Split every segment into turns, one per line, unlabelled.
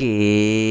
给。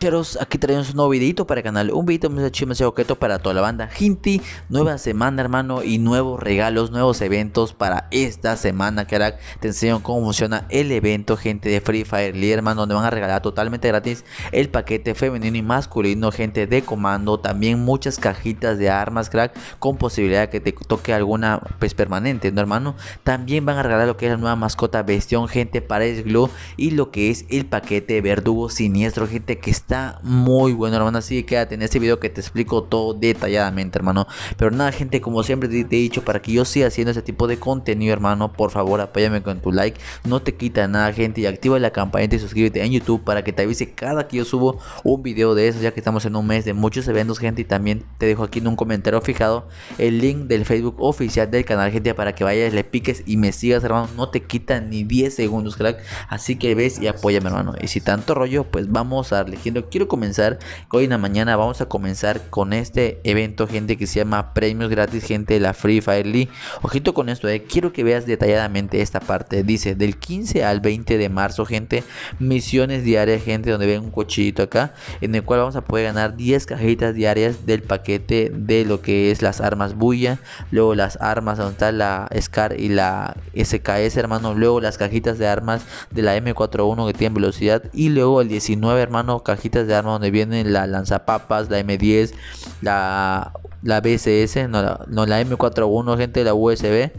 Cheros, aquí traemos un nuevo videito para el canal, un video muy chido muy para toda la banda Hinti, nueva semana hermano y nuevos regalos, nuevos eventos para esta semana crack Te enseño cómo funciona el evento gente de Free Fire League hermano, donde van a regalar totalmente gratis el paquete femenino y masculino gente de comando, también muchas cajitas de armas crack con posibilidad de que te toque alguna pues permanente no hermano, también van a regalar lo que es la nueva mascota bestión gente para el glow y lo que es el paquete verdugo siniestro gente que está muy bueno, hermano. Así que quédate en este video que te explico todo detalladamente, hermano. Pero nada, gente, como siempre te, he dicho, para que yo siga haciendo ese tipo de contenido, hermano, por favor, apóyame con tu like. No te quita nada, gente. Y activa la campanita y suscríbete en YouTube para que te avise cada que yo subo un video de eso, ya que estamos en un mes de muchos eventos, gente. Y también te dejo aquí en un comentario fijado el link del Facebook oficial del canal, gente, para que vayas, le piques y me sigas, hermano. No te quita ni 10 segundos, crack. Así que ves y apóyame, hermano. Y si tanto rollo, pues vamos a darle quiero comenzar hoy en la mañana. Vamos a comenzar con este evento, gente, que se llama Premios Gratis, gente de la Free Fire League. Ojito con esto, eh. quiero que veas detalladamente esta parte. Dice, del 15 al 20 de marzo, gente, misiones diarias, gente, donde ven un cochillito acá, en el cual vamos a poder ganar 10 cajitas diarias del paquete de lo que es las armas bulla, luego las armas donde está la SCAR y la SKS, hermano, luego las cajitas de armas de la M41 que tienen velocidad y luego el 19, hermano, cajita de armas donde vienen la lanzapapas, la M10, la, la BCS, no la M41, gente, la USB.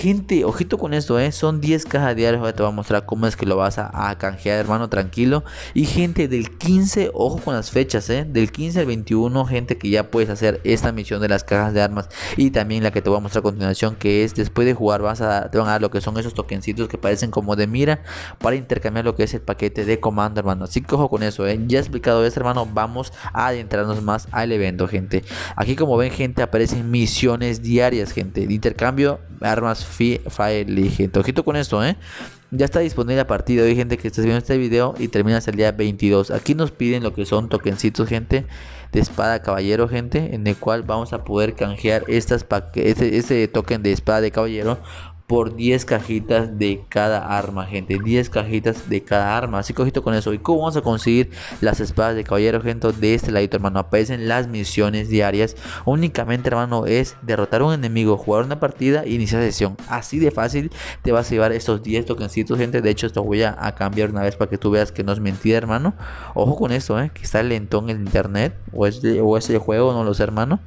Gente, ojito con esto, ¿eh? Son 10 cajas diarias. Ahora te voy a mostrar cómo es que lo vas a, canjear, hermano, tranquilo. Y gente, del 15, ojo con las fechas, ¿eh? Del 15 al 21, gente, que ya puedes hacer esta misión de las cajas de armas. Y también la que te voy a mostrar a continuación, que es después de jugar vas a, te van a dar lo que son esos tokencitos que parecen como de mira para intercambiar lo que es el paquete de comando, hermano. Así que ojo con eso, ¿eh? Ya explicado esto, hermano, vamos a adentrarnos más al evento, gente. Aquí como ven, gente, aparecen misiones diarias, gente. De intercambio, armas gente Ojito con esto, ¿eh? Ya está disponible a partir de hoy, gente que está viendo este video y termina el día 22. Aquí nos piden lo que son tokencitos, gente, de espada caballero, gente, en el cual vamos a poder canjear estas este, este token de espada de caballero por 10 cajitas de cada arma, gente. 10 cajitas de cada arma. Así que con eso. ¿Y cómo vamos a conseguir las espadas de caballero, gente? De este ladito, hermano. Aparecen las misiones diarias. Únicamente, hermano, es derrotar un enemigo, jugar una partida e iniciar sesión. Así de fácil te vas a llevar estos 10 tokencitos, gente. De hecho, esto voy a, cambiar una vez para que tú veas que no es mentira, hermano. Ojo con esto, ¿eh? Que está lentón el internet. O es, o el juego, no lo sé, hermano.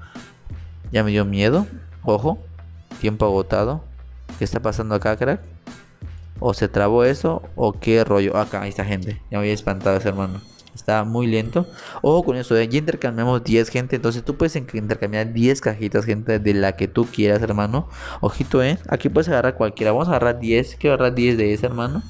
Ya me dio miedo. Ojo. Tiempo agotado. ¿Qué está pasando acá, crack? ¿O se trabó eso? ¿O qué rollo? Ah, acá, ahí está gente. Ya me había espantado ese hermano. Está muy lento. Ojo con eso, ¿eh? ya intercambiamos 10 gente. Entonces tú puedes intercambiar 10 cajitas, gente, de la que tú quieras, hermano. Ojito, ¿eh? Aquí puedes agarrar cualquiera. Vamos a agarrar 10. Quiero agarrar 10 de ese, hermano.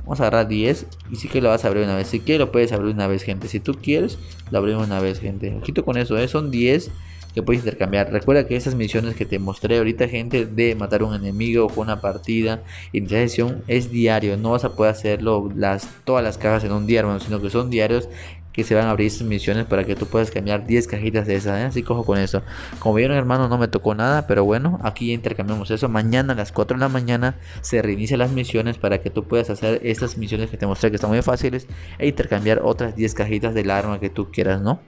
Vamos a agarrar 10. Y sí que lo vas a abrir una vez. Si quieres, lo puedes abrir una vez, gente. Si tú quieres, lo abrimos una vez, gente. Ojito con eso, ¿eh? Son 10 que puedes intercambiar. Recuerda que esas misiones que te mostré ahorita, gente, de matar un enemigo con una partida, iniciar es diario. No vas a poder hacerlo las, todas las cajas en un día, hermano, sino que son diarios que se van a abrir esas misiones para que tú puedas cambiar 10 cajitas de esas. ¿eh? Así cojo con eso. Como vieron, hermano, no me tocó nada, pero bueno, aquí intercambiamos eso. Mañana a las 4 de la mañana se reinician las misiones para que tú puedas hacer estas misiones que te mostré que están muy fáciles e intercambiar otras 10 cajitas del arma que tú quieras, ¿no?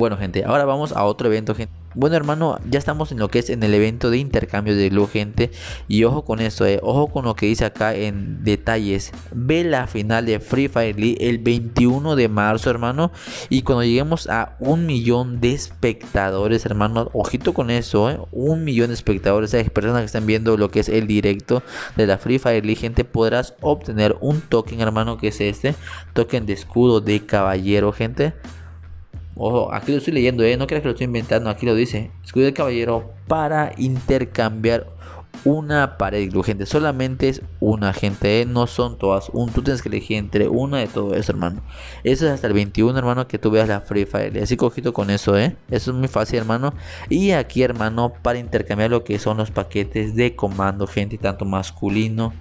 Bueno, gente, ahora vamos a otro evento, gente. Bueno, hermano, ya estamos en lo que es en el evento de intercambio de luz, gente. Y ojo con esto, eh, ojo con lo que dice acá en detalles. Ve la final de Free Fire League el 21 de marzo, hermano. Y cuando lleguemos a un millón de espectadores, hermano, ojito con eso, eh. un millón de espectadores, esas personas que están viendo lo que es el directo de la Free Fire League, gente, podrás obtener un token, hermano, que es este token de escudo de caballero, gente. Ojo, aquí lo estoy leyendo, ¿eh? no creas que lo estoy inventando, aquí lo dice. Escudo el caballero para intercambiar una pared gente Solamente es una gente, ¿eh? no son todas. Un, tú tienes que elegir entre una de todo eso, hermano. Eso es hasta el 21, hermano, que tú veas la Free Fire. Así cojito con eso, ¿eh? Eso es muy fácil, hermano. Y aquí, hermano, para intercambiar lo que son los paquetes de comando, gente, tanto masculino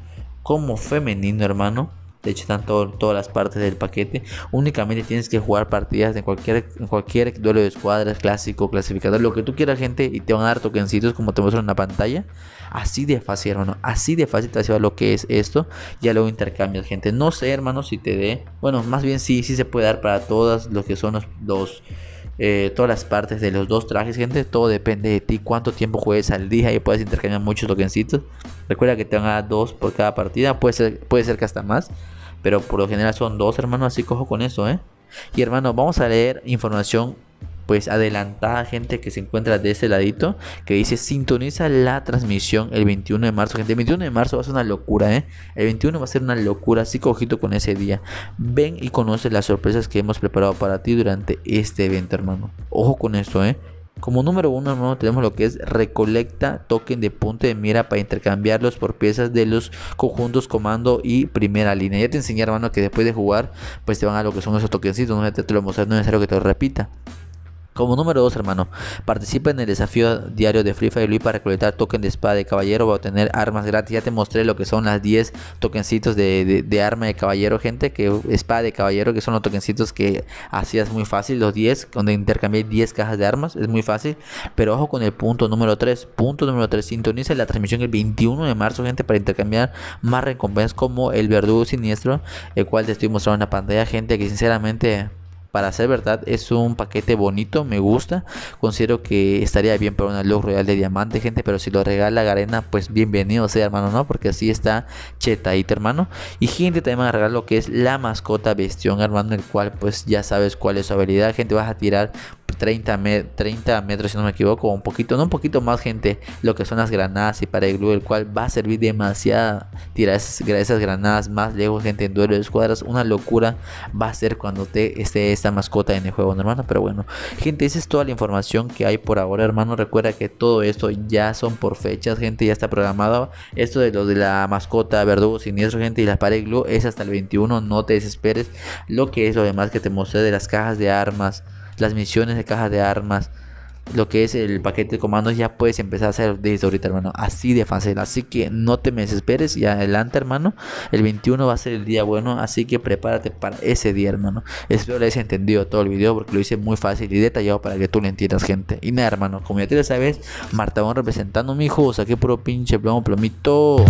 como femenino, hermano de hecho están todas las partes del paquete. Únicamente tienes que jugar partidas en cualquier, cualquier duelo de escuadras, clásico, clasificador, lo que tú quieras, gente, y te van a dar toquencitos como te muestro en la pantalla. Así de fácil, hermano. Así de fácil te va lo que es esto. Ya luego intercambias, gente. No sé, hermano, si te dé. Bueno, más bien sí, sí se puede dar para todas los que son los, los eh, todas las partes de los dos trajes, gente. Todo depende de ti, cuánto tiempo juegues al día. y puedes intercambiar muchos tokencitos. Recuerda que te van a dar dos por cada partida. Puede ser, puede ser que hasta más. Pero por lo general son dos, hermano. Así cojo con eso, ¿eh? Y hermano, vamos a leer información pues adelantada gente que se encuentra de este ladito, que dice sintoniza la transmisión el 21 de marzo. Gente, el 21 de marzo va a ser una locura, ¿eh? El 21 va a ser una locura, así que ojito con ese día. Ven y conoce las sorpresas que hemos preparado para ti durante este evento, hermano. Ojo con esto, ¿eh? Como número uno, hermano, tenemos lo que es recolecta token de punto de mira para intercambiarlos por piezas de los conjuntos comando y primera línea. Ya te enseñé, hermano, que después de jugar, pues te van a lo que son esos tokencitos. No te lo mostrar, no es necesario que te lo repita. Como número 2, hermano, participa en el desafío diario de Free Fire Luis para recolectar token de espada de caballero Va a obtener armas gratis. Ya te mostré lo que son las 10 tokencitos de, arma de caballero, gente, que espada de caballero, que son los tokencitos que hacías muy fácil, los 10, donde intercambié 10 cajas de armas, es muy fácil. Pero ojo con el punto número 3. Punto número 3, sintoniza la transmisión el 21 de marzo, gente, para intercambiar más recompensas como el verdugo siniestro, el cual te estoy mostrando en la pantalla, gente, que sinceramente para ser verdad es un paquete bonito, me gusta. Considero que estaría bien para una luz real de diamante, gente. Pero si lo regala Garena, pues bienvenido sea, hermano, ¿no? Porque así está chetadita, hermano. Y gente, también a regalar lo que es la mascota bestión, hermano. El cual, pues ya sabes cuál es su habilidad, gente. Vas a tirar 30, metros, si no me equivoco, un poquito, no un poquito más, gente, lo que son las granadas y para el glue, el cual va a servir demasiada tirar esas, granadas más lejos, gente, en duelo de escuadras. Una locura va a ser cuando te esté esta mascota en el juego, hermano. Pero bueno, gente, esa es toda la información que hay por ahora, hermano. Recuerda que todo esto ya son por fechas, gente, ya está programado. Esto de lo de la mascota, verdugo siniestro, gente, y la pared glue es hasta el 21, no te desesperes. Lo que es lo demás que te mostré de las cajas de armas las misiones de cajas de armas, lo que es el paquete de comandos, ya puedes empezar a hacer desde ahorita, hermano. Así de fácil. Así que no te me desesperes y adelante, hermano. El 21 va a ser el día bueno, así que prepárate para ese día, hermano. Espero les hayas entendido todo el video porque lo hice muy fácil y detallado para que tú lo entiendas, gente. Y nada, hermano, como ya te lo sabes, Martabón representando a mi hijo, saqué puro pinche plomo, plomito.